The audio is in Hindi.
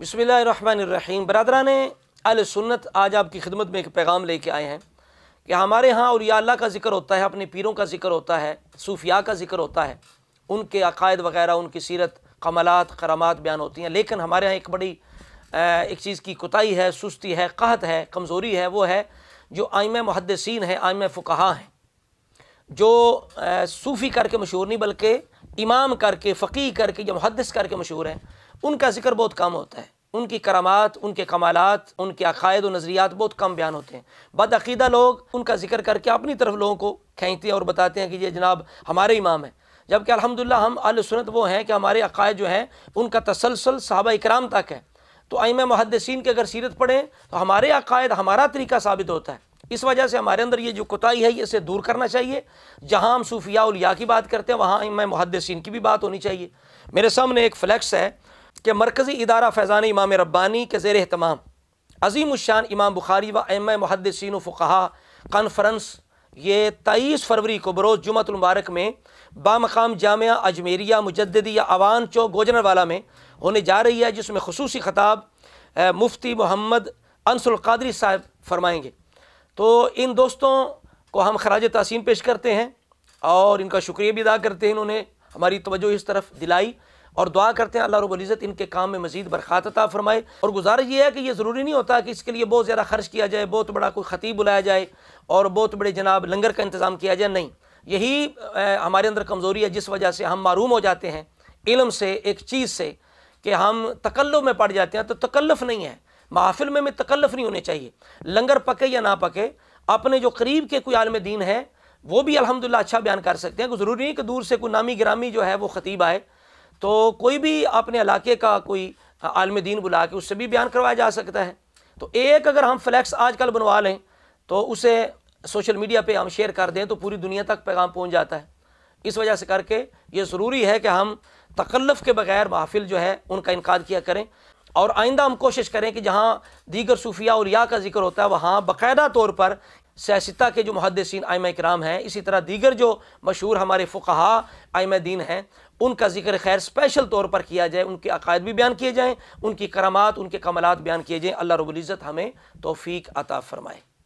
बसमीम अल अलसन्नत आज आपकी खिदमत में एक पैगाम लेके आए हैं कि हमारे यहाँ और अल्लाह का जिक्र होता है अपने पीरों का जिक्र होता है सूफिया का जिक्र होता है उनके अकायद वगैरह उनकी सीरत कमलात करामात बयान होती हैं लेकिन हमारे यहाँ एक बड़ी एक चीज़ की कोताही है सुस्ती है कहत है कमज़ोरी है वो है जो आयम मुहदसिन है आयम फुकहा हैं जो सूफ़ी करके मशहूर नहीं बल्कि इमाम करके फ़कीह करके या मुहदस करके मशहूर हैं उनका जिक्र बहुत कम होता है उनकी करामात उनके कमालत उनके अकायद और नज़रियात बहुत कम बयान होते हैं बदअीदा लोग उनका जिक्र करके अपनी तरफ लोगों को खींचते हैं और बताते हैं कि ये जनाब हमारे इमाम हैं जबकि अलहमदिल्ला हम अलसनत वो हैं कि हमारे अकायद जो हैं उनका तसलसल साहबा इक्राम तक है तो आईम मुहदसिन के अगर सीरत पढ़ें तो हमारे अकायद हमारा तरीका साबित होता है इस वजह से हमारे अंदर ये जो कोताही है इसे दूर करना चाहिए जहाँ हम सूफिया उलिया की बात करते हैं वहाँ मैं मुहदसिन की भी बात होनी चाहिए मेरे सामने एक फ्लैक्स है कि मरकज़ी इदारा फैज़ान इमाम रब्बानी के जेर अहतमाम अजीम उशान इमाम बुखारी व एम मुहदसिन फ़ुहा कॉन्फ्रेंस ये तेईस फरवरी को बरोज़ जुमत मुबारक में बामकाम जामिया अजमेरिया मुजदिया अवान चौक गोजनरवाला में होने जा रही है जिसमें खसूस खताब मुफ्ती मोहम्मद अनसुल कादरी साहब फरमाएंगे तो इन दोस्तों को हम खराज तहसीन पेश करते हैं और इनका शुक्रिया भी अदा करते हैं इन्होंने हमारी तवज्जो इस तरफ दिलाई और दुआ करते हैं अल्लाह रबुल्ज़त इनके काम में मजीद बरक़ात अता फरमाए और गुजारिश ये है कि ये ज़रूरी नहीं होता कि इसके लिए बहुत ज़्यादा खर्च किया जाए बहुत बड़ा कोई ख़तीब बुलाया जाए और बहुत बड़े जनाब लंगर का इंतज़ाम किया जाए नहीं यही हमारे अंदर कमज़ोरी है जिस वजह से हम मरूम हो जाते हैं इलम से एक चीज़ से कि हम तकल्लुफ़ में पड़ जाते हैं तो तकल्लफ नहीं है महाफिल में, में तकल्लफ नहीं होने चाहिए लंगर पके या ना पके अपने जो करीब के कोई आलम दीन है वो भी अलहमदिल्ला अच्छा बयान कर सकते हैं ज़रूरी नहीं कि दूर से कोई नामी ग्रामी जो है वो ख़तीब आए तो कोई भी अपने इलाके का कोई आलम दीन बुला के उससे भी बयान करवाया जा सकता है तो एक अगर हम फ्लैक्स आजकल बनवा लें तो उसे सोशल मीडिया पे हम शेयर कर दें तो पूरी दुनिया तक पैगाम पहुंच जाता है इस वजह से करके ये ज़रूरी है कि हम तकल्लफ़ के बग़ैर महफिल जो है उनका इनका किया करें और आइंदा हम कोशिश करें कि जहाँ दीगर सूफिया और या का जिक्र होता है वहाँ बाकायदा तौर पर सियासता के जो मुहदसिन आयम कराम हैं इसी तरह दीगर जो मशहूर हमारे फकहा आयम दीन हैं उनका जिक्र खैर स्पेशल तौर पर किया जाए उनके अकायद भी बयान किए जाएँ उनकी करामात उनके कमलात बयान किए जाएँ अल्लाह रबुल्ज़त हमें तोफ़ी अता फ़रमाएँ